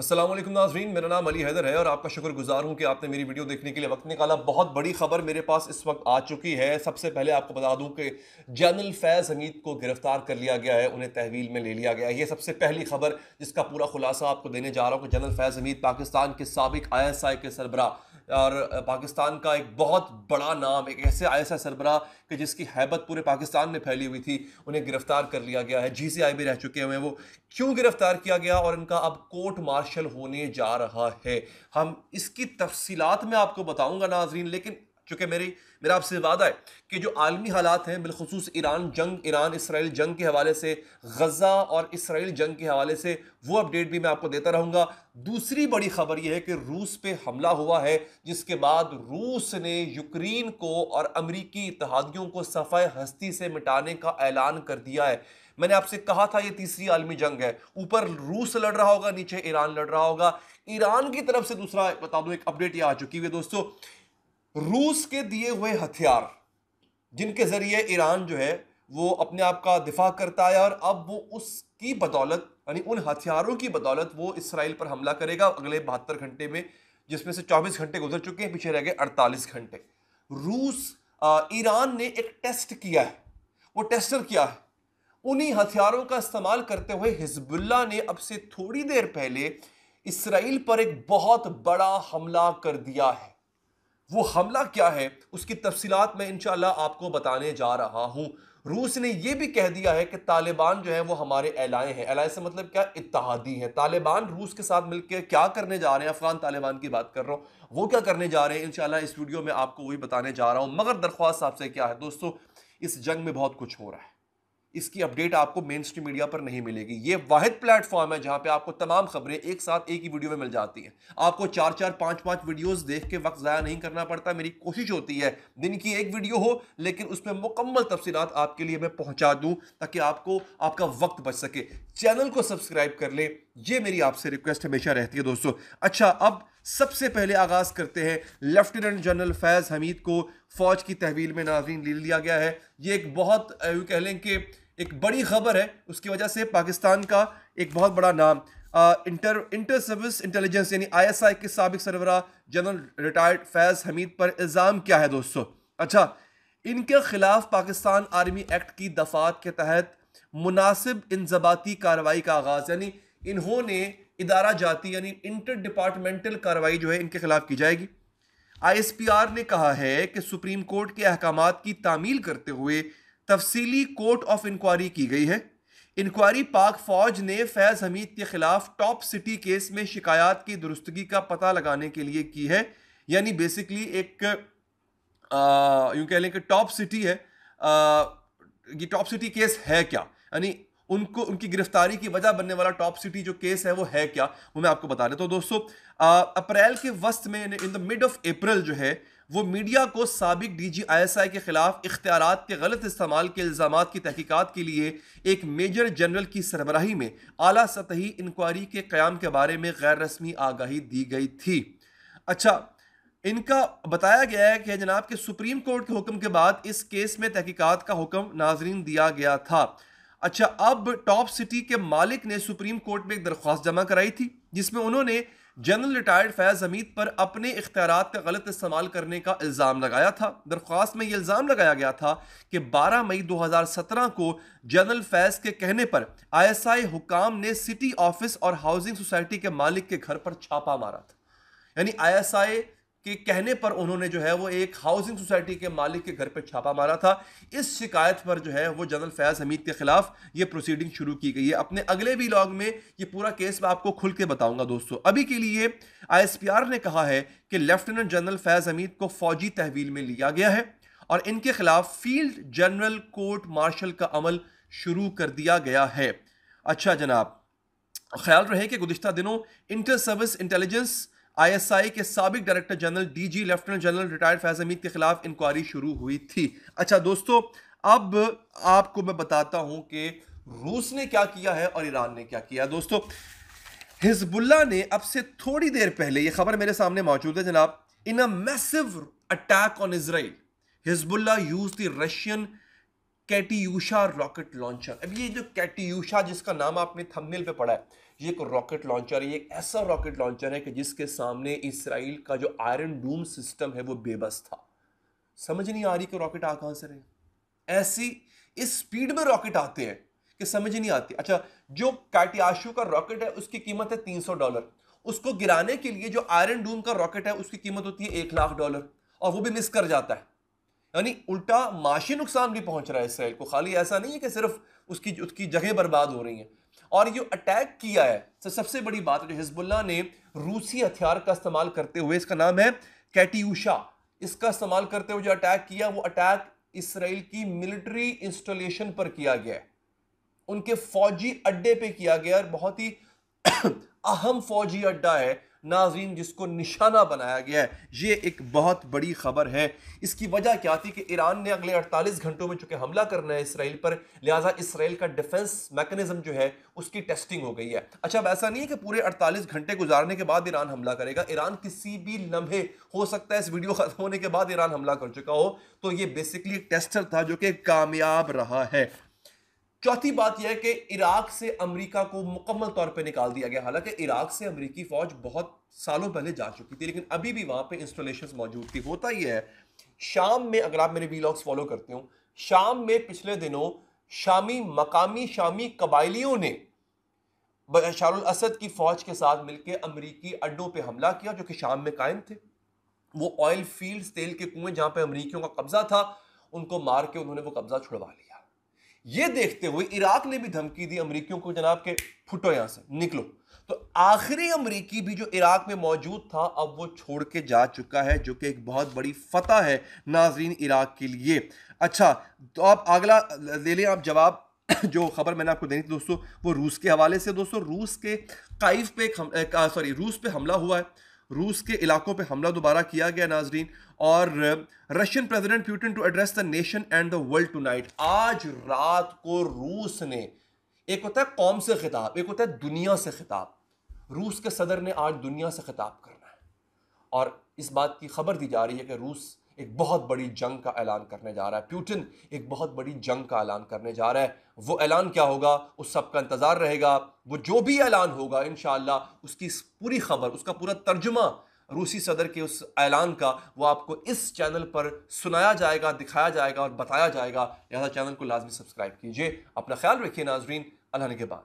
असलम नाजरीन मेरा नाम अली हैदर है और आपका शुक्रगुजार हूँ कि आपने मेरी वीडियो देखने के लिए वक्त निकाला बहुत बड़ी खबर मेरे पास इस वक्त आ चुकी है सबसे पहले आपको बता दूं कि जनरल फैज़ हमीद को गिरफ्तार कर लिया गया है उन्हें तहवील में ले लिया गया है ये सबसे पहली खबर जिसका पूरा खुलासा आपको देने जा रहा हूँ कि जनरल फैज़ हमीद पाकिस्तान के सबक आई एस आई के सरबरा और पाकिस्तान का एक बहुत बड़ा नाम एक ऐसे आई एस सरबरा कि जिसकी हैबत पूरे पाकिस्तान में फैली हुई थी उन्हें गिरफ्तार कर लिया गया है जी सी आई भी रह चुके हुए हैं वो क्यों गिरफ्तार किया गया और इनका अब कोर्ट मार्शल होने जा रहा है हम इसकी तफसीत में आपको बताऊँगा नाजरीन लेकिन चूंकि मेरी मेरा आपसे वादा है कि जो आलमी हालात हैं बिलखसूस ईरान जंग ईरान इसराइल जंग के हवाले से गज़ा और इसराइल जंग के हवाले से वो अपडेट भी मैं आपको देता रहूँगा दूसरी बड़ी खबर यह है कि रूस पे हमला हुआ है जिसके बाद रूस ने यूक्रेन को और अमरीकी इतिहादियों को सफ़ाई हस्ती से मिटाने का ऐलान कर दिया है मैंने आपसे कहा था ये तीसरी आलमी जंग है ऊपर रूस लड़ रहा होगा नीचे ईरान लड़ रहा होगा ईरान की तरफ से दूसरा बता दूँ एक अपडेट ये आ चुकी है दोस्तों रूस के दिए हुए हथियार जिनके ज़रिए ईरान जो है वो अपने आप का दिफा करता है और अब वो उसकी बदौलत यानी उन हथियारों की बदौलत वो इसराइल पर हमला करेगा अगले बहत्तर घंटे में जिसमें से 24 घंटे गुजर चुके हैं पीछे रह गए 48 घंटे रूस ईरान ने एक टेस्ट किया है वो टेस्टर किया है उन्हीं हथियारों का इस्तेमाल करते हुए हिजबुल्ला ने अब से थोड़ी देर पहले इसराइल पर एक बहुत बड़ा हमला कर दिया है वो हमला क्या है उसकी तफसीत मैं इनशाला आपको बताने जा रहा हूँ रूस ने यह भी कह दिया है कि तालिबान जो है वो हमारे एलाए हैं एलाए से मतलब क्या इतिहादी हैं तालिबान रूस के साथ मिलकर क्या करने जा रहे हैं अफगान तालिबान की बात कर रहा हूँ वो क्या करने जा रहे हैं इनशाला इस वीडियो में आपको वही बताने जा रहा हूँ मगर दरख्वास्त आपसे क्या है दोस्तों इस जंग में बहुत कुछ हो रहा है इसकी अपडेट आपको मेन स्ट्रीम मीडिया पर नहीं मिलेगी ये वाहिद प्लेटफॉर्म है जहां पे आपको तमाम खबरें एक साथ एक ही वीडियो में मिल जाती हैं आपको चार चार पांच पांच वीडियोस देख के वक्त ज़ाया नहीं करना पड़ता मेरी कोशिश होती है दिन की एक वीडियो हो लेकिन उसमें मुकम्मल तफसीत आपके लिए मैं पहुँचा दूँ ताकि आपको आपका वक्त बच सके चैनल को सब्सक्राइब कर ले ये मेरी आपसे रिक्वेस्ट हमेशा रहती है दोस्तों अच्छा अब सबसे पहले आगाज़ करते हैं लेफ्टिनेंट जनरल फैज़ हमीद को फ़ौज की तहवील में नाजरीन ले लिया गया है ये एक बहुत कह लें कि एक बड़ी खबर है उसकी वजह से पाकिस्तान का एक बहुत बड़ा नाम आ, इंटर इंटर सर्विस इंटेलिजेंस यानी आईएसआई के सबक सरबरा जनरल रिटायर्ड फैज़ हमीद पर इल्ज़ाम क्या है दोस्तों अच्छा इनके खिलाफ पाकिस्तान आर्मी एक्ट की दफात के तहत मुनासिब इंजबाती कार्रवाई का आगाज़ यानी इन्होंने इदारा जाती यानी इंटर डिपार्टमेंटल कार्रवाई जो है इनके खिलाफ की जाएगी आईएसपीआर ने कहा है कि सुप्रीम कोर्ट के अहकाम की तामील करते हुए तफसीली कोर्ट ऑफ इंक्वायरी की गई है इंक्वायरी पाक फौज ने फैज़ हमीद के खिलाफ टॉप सिटी केस में शिकायत की दुरुस्तगी का पता लगाने के लिए की है यानी बेसिकली एक यूं कह लें कि टॉप सिटी है ये टॉप सिटी केस है क्या यानी उनको उनकी गिरफ्तारी की वजह बनने वाला टॉप सिटी जो केस है वो है क्या वो मैं आपको बता देता हूँ दोस्तों अप्रैल के वस्त में in the mid of April जो है वो मीडिया को सबक D G I S I के खिलाफ इख्तियार के गलत इस्तेमाल के इल्ज़ाम की तहकीक़त के लिए एक मेजर जनरल की सरबराही में अली सतही इंक्वायरी के क़्याम के बारे में गैर रस्मी आगाही दी गई थी अच्छा इनका बताया गया है कि जनाब के सुप्रीम कोर्ट के हुक्म के बाद इस केस में तहकीक़त का हुक्म नाजरीन दिया गया था अच्छा अब टॉप सिटी के मालिक ने सुप्रीम कोर्ट में एक दरख्वास्त जमा कराई थी जिसमें उन्होंने जनरल रिटायर्ड फैज़ हमीद पर अपने इख्तियार का गलत इस्तेमाल करने का इल्ज़ाम लगाया था दरख्वास्त में ये इल्ज़ाम लगाया गया था कि 12 मई 2017 को जनरल फैज़ के कहने पर आईएसआई हुकाम ने सिटी ऑफिस और हाउसिंग सोसाइटी के मालिक के घर पर छापा मारा था यानी आईएसआई कि कहने पर उन्होंने जो है वो एक हाउसिंग सोसाइटी के मालिक के घर पर छापा मारा था इस शिकायत पर जो है वो जनरल फैज़ हमीद के ख़िलाफ़ ये प्रोसीडिंग शुरू की गई है अपने अगले भी लॉग में ये पूरा केस मैं आपको खुल के बताऊंगा दोस्तों अभी के लिए आईएसपीआर ने कहा है कि लेफ्टिनेंट जनरल फैज़ हमीद को फ़ौजी तहवील में लिया गया है और इनके खिलाफ फील्ड जनरल कोर्ट मार्शल का अमल शुरू कर दिया गया है अच्छा जनाब ख्याल रहे कि गुजश्ता दिनों इंटर सर्विस इंटेलिजेंस आईएसआई के सबक director general DG lieutenant general retired Faiz Hameed के खिलाफ इंक्वायरी शुरू हुई थी अच्छा दोस्तों अब आपको मैं बताता हूं कि रूस ने क्या किया है और ईरान ने क्या किया दोस्तों हिजबुल्ला ने अब से थोड़ी देर पहले यह खबर मेरे सामने मौजूद है जनाब in a massive attack on Israel Hezbollah use the Russian Katyusha rocket launcher अब ये जो कैटीयूशा जिसका नाम आपने थंबनेल पे पढ़ा है ये एक रॉकेट लॉन्चर है ये एक ऐसा रॉकेट लॉन्चर है कि जिसके सामने इसराइल का जो आयरन डूम सिस्टम है वो बेबस था समझ नहीं आ रही कि रॉकेट आ कहां से रहे ऐसी इस स्पीड में रॉकेट आते हैं कि समझ नहीं आती अच्छा जो काटियाशु का रॉकेट है उसकी कीमत है तीन सौ डॉलर उसको गिराने के लिए जो आयरन डूम का रॉकेट है उसकी कीमत होती है एक लाख डॉलर और वो भी मिस कर जाता है यानी उल्टा माशी नुकसान भी पहुंच रहा है इसराइल को खाली ऐसा नहीं है कि सिर्फ उसकी उसकी जगह बर्बाद हो रही है और ये अटैक किया है तो सबसे बड़ी बात जो हिजबुल्ला ने रूसी हथियार का इस्तेमाल करते हुए इसका नाम है कैटीयूशा इसका इस्तेमाल करते हुए जो अटैक किया वो अटैक इसराइल की मिलिट्री इंस्टॉलेशन पर किया गया है उनके फौजी अड्डे पर किया गया और बहुत ही अहम फौजी अड्डा है नाजीन जिसको निशाना बनाया गया है ये एक बहुत बड़ी खबर है इसकी वजह क्या थी कि ईरान ने अगले 48 घंटों में चूंकि हमला करना है इसराइल पर लिहाजा इसराइल का डिफेंस मैकेनिज्म जो है उसकी टेस्टिंग हो गई है अच्छा अब ऐसा नहीं है कि पूरे अड़तालीस घंटे गुजारने के बाद ईरान हमला करेगा ईरान किसी भी लम्हे हो सकता है इस वीडियो खत्म होने के बाद ईरान हमला कर चुका हो तो ये बेसिकली एक टेस्टर था जो कि कामयाब रहा है चौथी बात यह है कि इराक से अमेरिका को मुकम्मल तौर पे निकाल दिया गया हालांकि इराक से अमेरिकी फ़ौज बहुत सालों पहले जा चुकी थी लेकिन अभी भी वहाँ पे इंस्टॉलेशन मौजूद थी होता ही है शाम में अगर आप मेरे वीलॉग्स फॉलो करते हो शाम में पिछले दिनों शामी मकामी शामी कबायलियों ने शारद असद की फ़ौज के साथ मिलकर अमरीकी अड्डों पर हमला किया जो कि शाम में कायम थे वो ऑयल फील्ड तेल के कुएं जहाँ पर अमरीकियों का कब्ज़ा था उनको मार के उन्होंने वो कब्ज़ा छुड़वा लिया ये देखते हुए इराक ने भी धमकी दी अमरीकियों को जनाब के फुटो यहां से निकलो तो आखिरी अमरीकी भी जो इराक में मौजूद था अब वो छोड़ के जा चुका है जो कि एक बहुत बड़ी फतह है नाजरीन इराक के लिए अच्छा तो आप अगला ले लें आप जवाब जो खबर मैंने आपको देनी थी दोस्तों वो रूस के हवाले से दोस्तों रूस के काइफ पे सॉरी रूस पे हमला हुआ है रूस के इलाकों पर हमला दोबारा किया गया नाजरीन और Russian president Putin to address the nation and the world night आज रात को रूस ने एक होता है कौम से खिताब एक होता है दुनिया से खिताब रूस के सदर ने आज दुनिया से खिताब करना है और इस बात की खबर दी जा रही है कि रूस एक बहुत बड़ी जंग का ऐलान करने जा रहा है प्यूटिन एक बहुत बड़ी जंग का ऐलान करने जा रहा है वो ऐलान क्या होगा उस सब का इंतज़ार रहेगा वो जो भी ऐलान होगा इन उसकी पूरी खबर उसका पूरा तर्जुमा रूसी सदर के उस ऐलान का वो आपको इस चैनल पर सुनाया जाएगा दिखाया जाएगा और बताया जाएगा लिहाजा चैनल को लाजमी सब्सक्राइब कीजिए अपना ख्याल रखिए नाजरीन अल्लाह के बाद